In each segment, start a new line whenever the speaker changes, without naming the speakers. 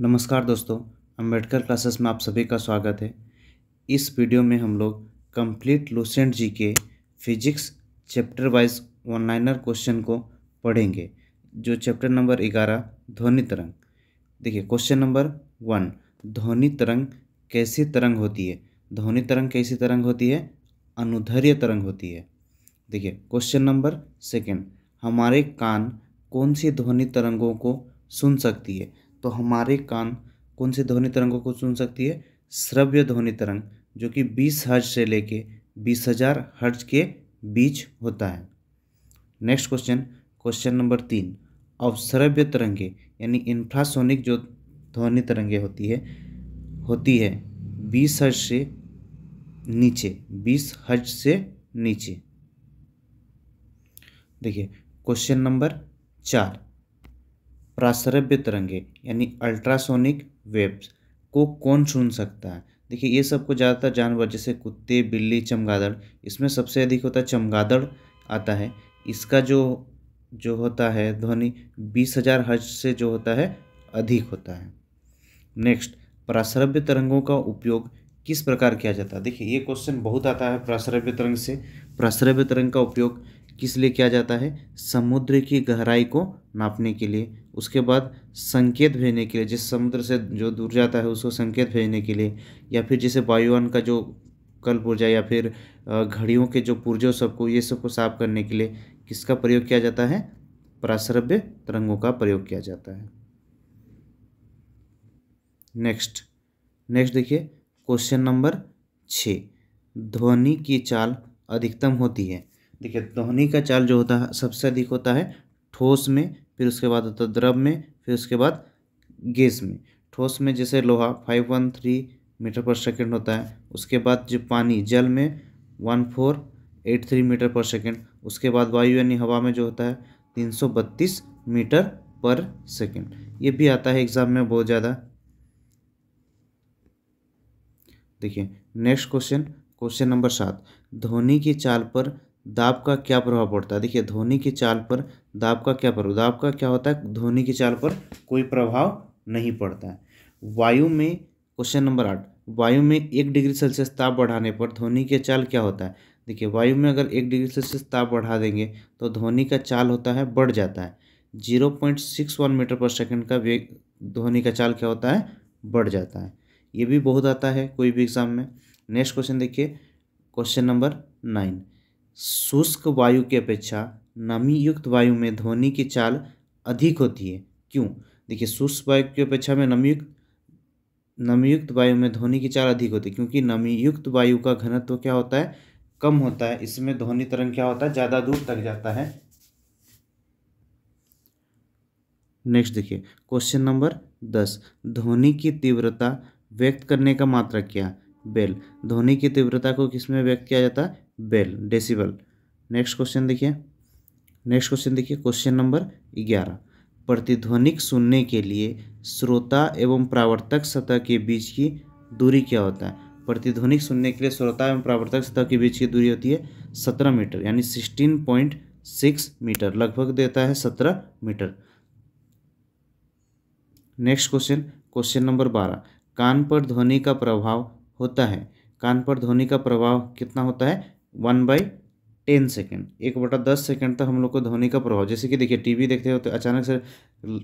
नमस्कार दोस्तों अम्बेडकर क्लासेस में आप सभी का स्वागत है इस वीडियो में हम लोग complete Lucent G K physics chapter wise one question को पढ़ेंगे जो चैप्टर नंबर ग्यारह ध्वनि तरंग देखिए क्वेश्चन नंबर वन ध्वनि तरंग कैसी तरंग होती है ध्वनि तरंग कैसी तरंग होती है अनुधर्य तरंग होती है देखिए क्वेश्चन नंबर सेकेंड हमारे कान कौन सी ध्वनि तरंगों को सुन सकती है तो हमारे कान कौन से ध्वनि तरंगों को सुन सकती है श्रव्य ध्वनि तरंग जो कि बीस हर्ज से लेके बीस हजार हर्ज के बीच होता है नेक्स्ट क्वेश्चन क्वेश्चन नंबर तीन अवसरभ्य तरंगे यानी इंफ्रासोनिक जो ध्वनि तरंगे होती है होती है बीस हर्ज से नीचे बीस हर्ज से नीचे देखिए क्वेश्चन नंबर चार प्रासरभ्य तरंगे यानी अल्ट्रासोनिक वेव्स को कौन सुन सकता है देखिए ये सबको ज़्यादातर जानवर जैसे कुत्ते बिल्ली चमगादड़ इसमें सबसे अधिक होता है चमगादड़ आता है इसका जो जो होता है ध्वनि बीस हजार हज से जो होता है अधिक होता है नेक्स्ट प्रासरभ्य तरंगों का उपयोग किस प्रकार किया जाता है देखिए ये क्वेश्चन बहुत आता है प्रासरभ्य तरंग से प्रासरभ्य तरंग का उपयोग किस लिए किया जाता है समुद्र की गहराई को नापने के लिए उसके बाद संकेत भेजने के लिए जिस समुद्र से जो दूर जाता है उसको संकेत भेजने के लिए या फिर जैसे वायुवान का जो कल पुर्जा या फिर घड़ियों के जो पुर्जों सबको ये सबको साफ करने के लिए किसका प्रयोग किया जाता है प्राश्रव्य तरंगों का प्रयोग किया जाता है नेक्स्ट नेक्स्ट देखिए क्वेश्चन नंबर छ ध्वनि की चाल अधिकतम होती है देखिए ध्वनि का चाल जो होता है सबसे अधिक होता है ठोस में फिर उसके बाद होता है द्रव में फिर उसके बाद गैस में ठोस में जैसे लोहा फाइव वन थ्री मीटर पर सेकेंड होता है उसके बाद जो पानी जल में one four eight three metre पर सेकेंड उसके बाद वायु यानी हवा में जो होता है तीन सौ बत्तीस मीटर पर सेकेंड ये भी आता है एग्ज़ाम में बहुत ज़्यादा देखिए नेक्स्ट क्वेश्चन क्वेश्चन नंबर सात धोनी की चाल पर दाब का क्या प्रभाव पड़ता है देखिए धोनी की चाल पर दाब का क्या प्रभाव दाब का क्या होता है धोनी की चाल पर कोई प्रभाव नहीं पड़ता है वायु में क्वेश्चन नंबर आठ वायु में एक डिग्री सेल्सियस ताप बढ़ाने पर धोनी के चाल क्या होता है देखिए वायु में अगर एक डिग्री सेल्सियस ताप बढ़ा देंगे तो धोनी का चाल होता है बढ़ जाता है zero point six one metre पर सेकंड का वेग धोनी का चाल क्या होता है बढ़ जाता है ये भी बहुत आता है कोई भी एग्ज़ाम में नेक्स्ट क्वेश्चन देखिए क्वेश्चन नंबर नाइन शुष्क वायु की अपेक्षा नमी युक्त वायु में ध्वनि की चाल अधिक होती है क्यों देखिए शुष्क वायु की अपेक्षा में नमीयुक्त नमीयुक्त वायु में ध्वनि की चाल अधिक होती है क्योंकि नमीयुक्त वायु का घनत्व तो क्या होता है कम होता है इसमें ध्वनि तरंग क्या होता है ज़्यादा दूर तक जाता है नेक्स्ट देखिए क्वेश्चन नंबर दस ध्वनि की तीव्रता व्यक्त करने का मात्रा क्या बेल ध्वनि की तीव्रता को किसमें व्यक्त किया जाता है बेल डेसिबल नेक्स्ट क्वेश्चन देखिए नेक्स्ट क्वेश्चन देखिए क्वेश्चन नंबर ग्यारह प्रतिध्वनिक सुनने के लिए श्रोता एवं प्रावर्तक सतह के बीच की दूरी क्या होता है प्रतिध्वनिक सुनने के लिए श्रोता एवं प्रावर्तक सतह के बीच की दूरी होती है सत्रह मीटर यानी सिक्सटीन पॉइंट सिक्स मीटर लगभग देता है सत्रह metre next question question number बारह कान पर ध्वनि का प्रभाव होता है कान पर ध्वनि का प्रभाव कितना होता है वन बाई टेन सेकेंड एक बटा दस सेकेंड तक हम लोग को ध्वनि का प्रभाव जैसे कि देखिए टीवी देखते हो तो अचानक से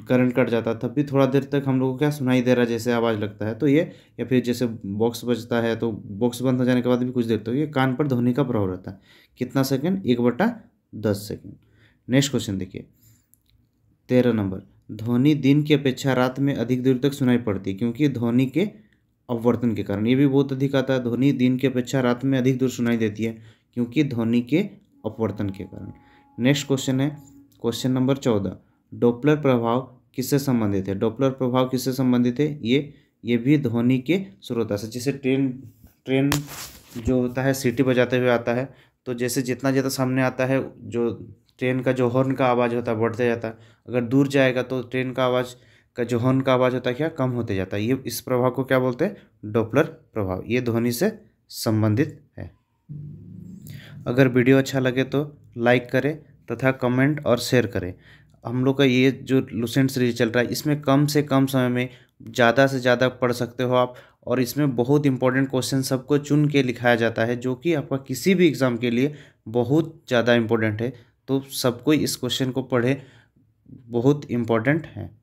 करंट कट जाता है तब भी थोड़ा देर तक हम लोग को क्या सुनाई दे रहा है जैसे आवाज़ लगता है तो ये या फिर जैसे बॉक्स बजता है तो बॉक्स बंद हो जाने के बाद भी कुछ देर हो तो ये कान पर ध्वनि का प्रभाव रहता है कितना सेकेंड एक बटा दस सेकेंड नेक्स्ट क्वेश्चन देखिए तेरह नंबर ध्वनि दिन की अपेक्षा रात में अधिक देर तक सुनाई पड़ती क्योंकि ध्वनि के अपवर्तन के कारण ये भी बहुत अधिक आता है ध्वनि दिन की अपेक्षा रात में अधिक दूर सुनाई देती है क्योंकि ध्वनि के अपवर्तन के कारण नेक्स्ट क्वेश्चन है क्वेश्चन नंबर चौदह डोपलर प्रभाव किससे संबंधित है डोपलर प्रभाव किससे संबंधित है ये ये भी ध्वनि के स्रोता से जैसे ट्रेन ट्रेन जो होता है सीटी बजाते हुए आता है तो जैसे जितना ज़्यादा सामने आता है जो ट्रेन का जो हॉर्न का आवाज़ होता है बढ़ते जाता है अगर दूर जाएगा तो ट्रेन का आवाज़ का जो हॉर्न का आवाज़ होता है क्या कम होते जाता है ये इस प्रभाव को क्या बोलते हैं डोपलर प्रभाव ये ध्वनि से संबंधित है अगर वीडियो अच्छा लगे तो लाइक करें तथा कमेंट और शेयर करें हम लोग का ये जो लुसेंट सीरीज चल रहा है इसमें कम से कम समय में ज़्यादा से ज़्यादा पढ़ सकते हो आप और इसमें बहुत इंपॉर्टेंट क्वेश्चन सबको चुन के लिखाया जाता है जो कि आपका किसी भी एग्ज़ाम के लिए बहुत ज़्यादा इम्पोर्टेंट है तो सबको इस क्वेश्चन को पढ़े बहुत इम्पोर्टेंट है